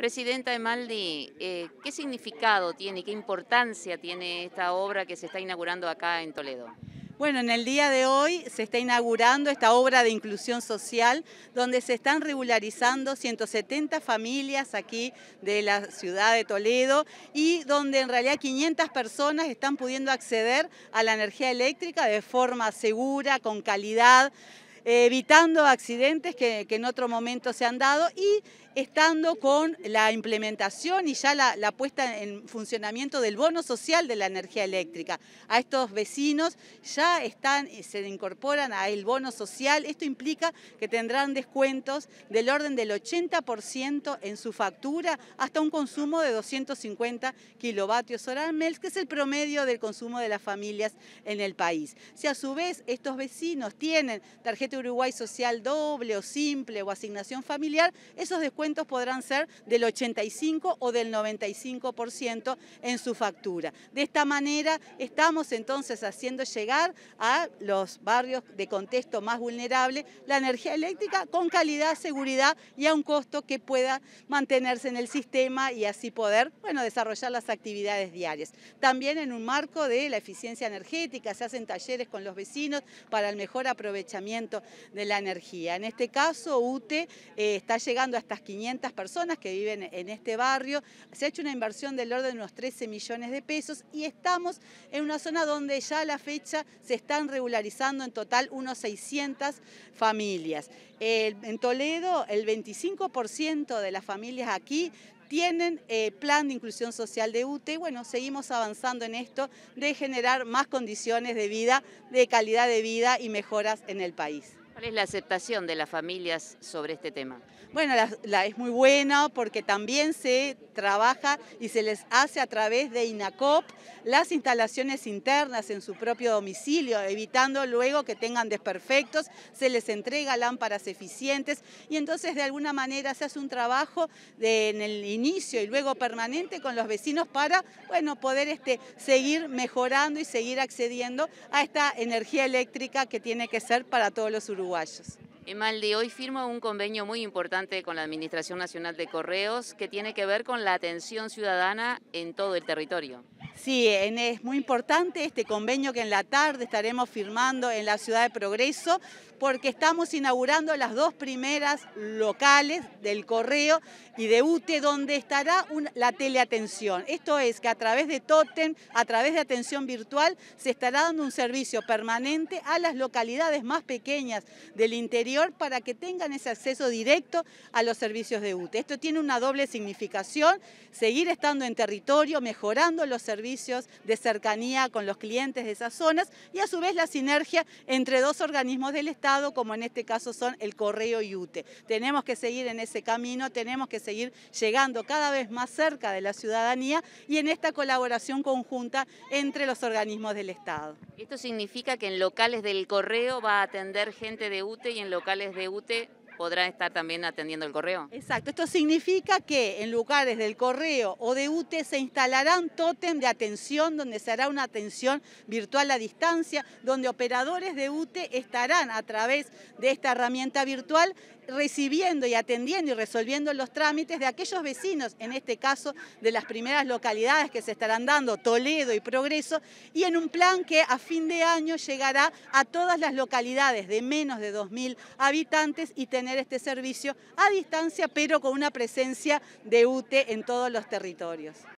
Presidenta de eh, ¿qué significado tiene, qué importancia tiene esta obra que se está inaugurando acá en Toledo? Bueno, en el día de hoy se está inaugurando esta obra de inclusión social donde se están regularizando 170 familias aquí de la ciudad de Toledo y donde en realidad 500 personas están pudiendo acceder a la energía eléctrica de forma segura, con calidad evitando accidentes que, que, en otro momento se han dado y estando con la implementación y ya la, puesta en funcionamiento del bono social de la energía eléctrica. A estos vecinos ya están, eh, se incorporan al bono social. Esto implica que tendrán descuentos del orden del 80% en su factura hasta un consumo de 250 kilovatios hora mes, que es el promedio del consumo de las familias en el país. Si a su vez estos vecinos tienen tarjeta Uruguay Social doble o simple o asignación familiar, esos descuentos podrán ser del 85 o del 95% en su factura. De esta manera estamos entonces haciendo llegar a los barrios de contexto más vulnerable la energía eléctrica con calidad, seguridad y a un costo que pueda mantenerse en el sistema y así poder bueno, desarrollar las actividades diarias. También en un marco de la eficiencia energética se hacen talleres con los vecinos para el mejor aprovechamiento de la energía. En este caso, UTE eh, está llegando a estas 500 personas que viven en este barrio. Se ha hecho una inversión del orden de unos 13 millones de pesos y estamos en una zona donde ya a la fecha se están regularizando en total unos 600 familias. en Toledo, el 25% de las familias aquí tienen eh, plan de inclusión social de UTE. Bueno, seguimos avanzando en esto de generar más condiciones de vida, de calidad de vida y mejoras en el país. ¿Cuál es la aceptación de las familias sobre este tema? Bueno, es muy buena porque también se trabaja y se les hace a través de INACOP las instalaciones internas en su propio domicilio, evitando luego que tengan desperfectos, se les entrega lámparas eficientes y entonces de alguna manera se hace un trabajo en el inicio y luego permanente con los vecinos para, bueno, poder este, seguir mejorando y seguir accediendo a esta energía eléctrica que tiene que ser para todos los uruguayos en Emaldi, hoy firma un convenio muy importante con la Administración Nacional de Correos que tiene que ver con la atención ciudadana en todo el territorio. Sí, es muy importante este convenio que en la tarde estaremos firmando en la ciudad de Progreso, porque estamos inaugurando las dos primeras locales del correo y de UTE, donde estará la teleatención. Esto es que a través de Totem, a través de atención virtual, se estará dando un servicio permanente a las localidades más pequeñas del interior para que tengan ese acceso directo a los servicios de UTE. Esto tiene una doble significación, seguir estando en territorio, mejorando los servicios de cercanía con los clientes de esas zonas y a su vez la sinergia entre dos organismos del Estado, como en este caso son el Correo y UTE. Tenemos que seguir en ese camino, tenemos que seguir llegando cada vez más cerca de la ciudadanía y en esta colaboración conjunta entre los organismos del Estado. ¿Esto significa que en locales del Correo va a atender gente de UTE y en locales de UTE podrá estar también atendiendo el correo. Exacto, esto significa que en lugares del correo o de UTE se instalará un tótem de atención donde se hará una atención virtual a distancia, donde operadores de UTE estarán a través de esta herramienta virtual recibiendo y atendiendo y resolviendo los trámites de aquellos vecinos, en este caso de las primeras localidades que se estarán dando, Toledo y Progreso, y en un plan que a fin de año llegará a todas las localidades de menos de 2.000 habitantes y tener este servicio a distancia, pero con una presencia de UTE en todos los territorios.